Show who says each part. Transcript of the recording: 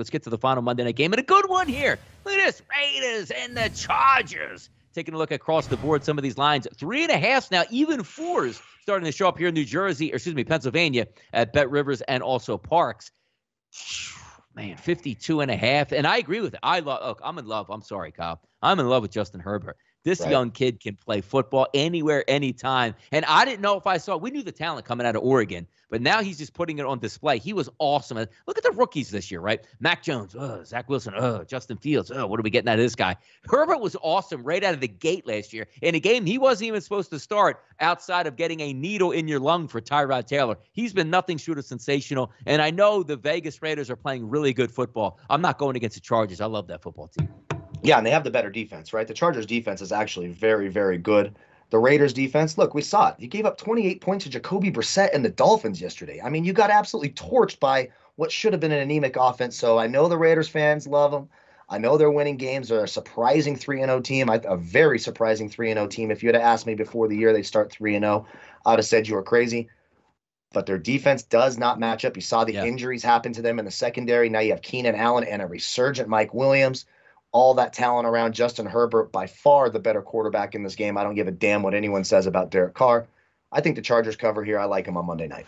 Speaker 1: Let's get to the final Monday night game and a good one here. Look at this Raiders and the Chargers. Taking a look across the board, some of these lines three and a halfs now, even fours starting to show up here in New Jersey, or excuse me, Pennsylvania at Bet Rivers and also Parks. Man, 52 and a half. And I agree with it. I love, look, I'm in love. I'm sorry, Kyle. I'm in love with Justin Herbert. This right. young kid can play football anywhere, anytime. And I didn't know if I saw, we knew the talent coming out of Oregon, but now he's just putting it on display. He was awesome. Look at the rookies this year, right? Mac Jones, uh, Zach Wilson, uh, Justin Fields, uh, what are we getting out of this guy? Herbert was awesome right out of the gate last year in a game he wasn't even supposed to start outside of getting a needle in your lung for Tyrod Taylor. He's been nothing short of sensational. And I know the Vegas Raiders are playing really good football. I'm not going against the Chargers. I love that football team.
Speaker 2: Yeah, and they have the better defense, right? The Chargers defense is actually very, very good. The Raiders defense, look, we saw it. You gave up 28 points to Jacoby Brissett and the Dolphins yesterday. I mean, you got absolutely torched by what should have been an anemic offense. So I know the Raiders fans love them. I know they're winning games. They're a surprising 3 0 team, a very surprising 3 0 team. If you had asked me before the year they start 3 0, I would have said you were crazy. But their defense does not match up. You saw the yeah. injuries happen to them in the secondary. Now you have Keenan Allen and a resurgent Mike Williams all that talent around Justin Herbert, by far the better quarterback in this game. I don't give a damn what anyone says about Derek Carr. I think the Chargers cover here. I like him on Monday night.